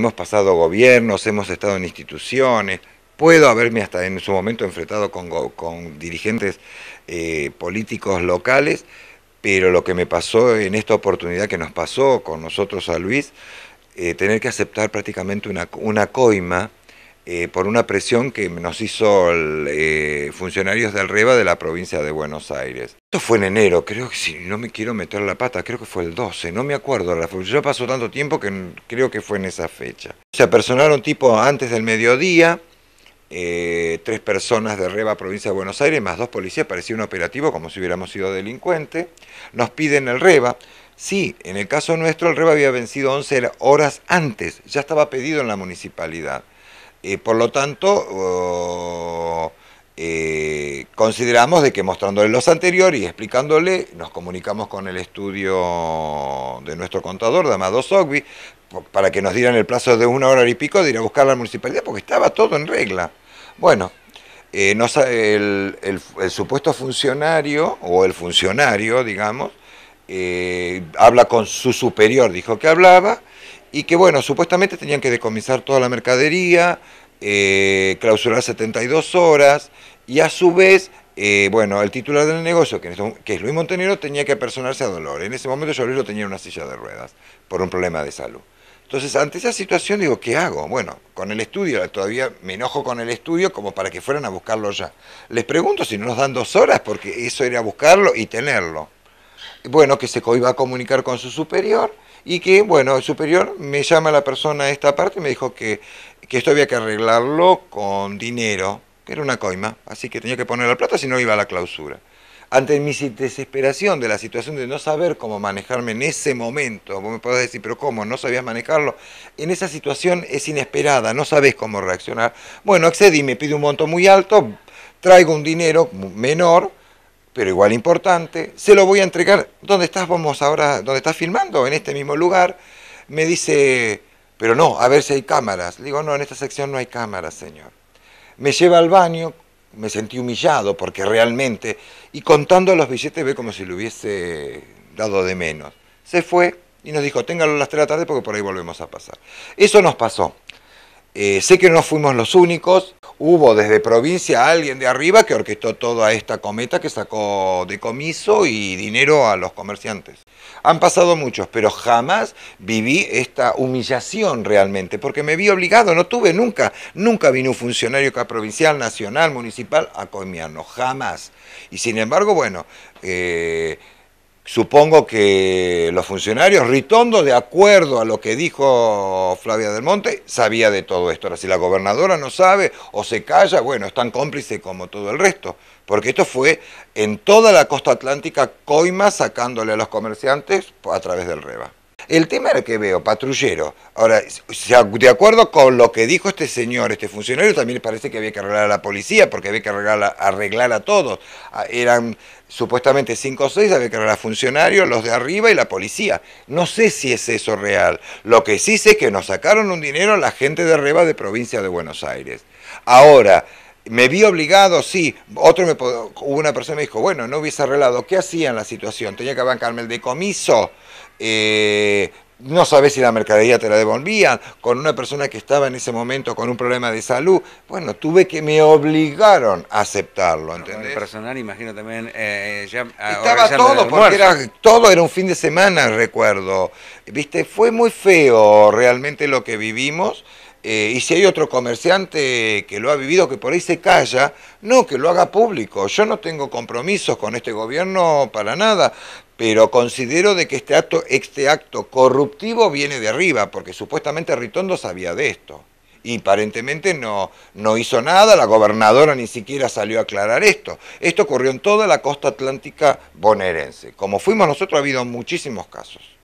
hemos pasado gobiernos, hemos estado en instituciones, puedo haberme hasta en su momento enfrentado con, dirigentes eh, políticos locales, pero lo que me pasó en esta oportunidad que nos pasó con nosotros a Luis, eh, tener que aceptar prácticamente una, una coima, eh, por una presión que nos hizo eh, funcionarios del REBA de la provincia de Buenos Aires. Esto fue en enero, creo que si no me quiero meter la pata, creo que fue el 12, no me acuerdo, la, ya pasó tanto tiempo que creo que fue en esa fecha. Se apersonaron tipo antes del mediodía, eh, tres personas de Reba, provincia de Buenos Aires, más dos policías, parecía un operativo como si hubiéramos sido delincuentes, nos piden el Reba. Sí, en el caso nuestro el Reba había vencido 11 horas antes, ya estaba pedido en la municipalidad por lo tanto, eh, consideramos de que mostrándole los anteriores y explicándole, nos comunicamos con el estudio de nuestro contador, de Amado para que nos dieran el plazo de una hora y pico de ir a buscar la municipalidad, porque estaba todo en regla. Bueno, eh, el, el, supuesto funcionario, o el funcionario, digamos, eh, habla con su superior, dijo que hablaba, y que bueno, supuestamente tenían que decomisar toda la mercadería, eh, clausurar 72 horas y a su vez, eh, bueno, el titular del negocio, que, este es Luis Montenegro, tenía que personarse a dolor. En ese momento yo lo tenía en una silla de ruedas por un problema de salud. Entonces, ante esa situación digo, ¿qué hago? Bueno, con el estudio, todavía me enojo con el estudio como para que fueran a buscarlo ya. Les pregunto si no nos dan dos horas, porque eso era buscarlo y tenerlo. Bueno, que se iba a comunicar con su superior y que, bueno, el superior me llama la persona de esta parte y me dijo que, esto había que arreglarlo con dinero, que era una coima, así que tenía que poner la plata si no iba a la clausura. Ante mi desesperación de la situación de no saber cómo manejarme en ese momento, vos me podés decir, pero ¿cómo? ¿No sabías manejarlo? En esa situación es inesperada, no sabes cómo reaccionar. Bueno, accedí, me pide un monto muy alto, traigo un dinero menor, pero igual importante, se lo voy a entregar, ¿dónde estás vamos ahora, dónde estás filmando? En este mismo lugar. Me dice, pero no, a ver si hay cámaras. Le digo, no, en esta sección no hay cámaras, señor. Me lleva al baño, me sentí humillado porque realmente, y contando los billetes ve como si lo hubiese dado de menos. Se fue y nos dijo, téngalo a las 3 de la tarde porque por ahí volvemos a pasar. Eso nos pasó. Eh, sé que no fuimos los únicos, hubo desde provincia alguien de arriba que orquestó toda esta cometa que sacó decomiso y dinero a los comerciantes. Han pasado muchos, pero jamás viví esta humillación realmente, porque me vi obligado, no tuve nunca, nunca vino un funcionario provincial, nacional, municipal a comiarnos, jamás. Y sin embargo, bueno, eh, Supongo que los funcionarios, Ritondo, de acuerdo a lo que dijo Flavia del Monte, sabía de todo esto. Ahora, si la gobernadora no sabe o se calla, bueno, es tan cómplice como todo el resto. Porque esto fue en toda la costa atlántica, coima sacándole a los comerciantes a través del REBA. El tema era que veo, patrullero. Ahora, de acuerdo con lo que dijo este señor, este funcionario, también parece que había que arreglar a la policía, porque había que arreglar a, arreglar a todos. Ah, eran supuestamente cinco o seis había que arreglar a funcionarios, los de arriba y la policía. No sé si es eso real. Lo que sí sé es que nos sacaron un dinero a la gente de arriba de provincia de Buenos Aires. Ahora, me vi obligado, sí. Otro me, una persona me dijo, bueno, no hubiese arreglado. ¿Qué hacía en la situación? Tenía que bancarme el decomiso. Eh, no sabes si la mercadería te la devolvían, con una persona que estaba en ese momento con un problema de salud. Bueno, tuve que me obligaron a aceptarlo, ¿entendés? el personal, imagino también. Eh, eh, ah, estaba todo, porque era, todo era un fin de semana, recuerdo. Viste, fue muy feo realmente lo que vivimos. Eh, y si hay otro comerciante que lo ha vivido, que por ahí se calla, no, que lo haga público. Yo no tengo compromisos con este gobierno para nada, pero considero de que este acto, este acto corruptivo viene de arriba, porque supuestamente Ritondo sabía de esto. Y aparentemente no, no hizo nada, la gobernadora ni siquiera salió a aclarar esto. Esto ocurrió en toda la costa atlántica bonaerense. Como fuimos nosotros ha habido muchísimos casos.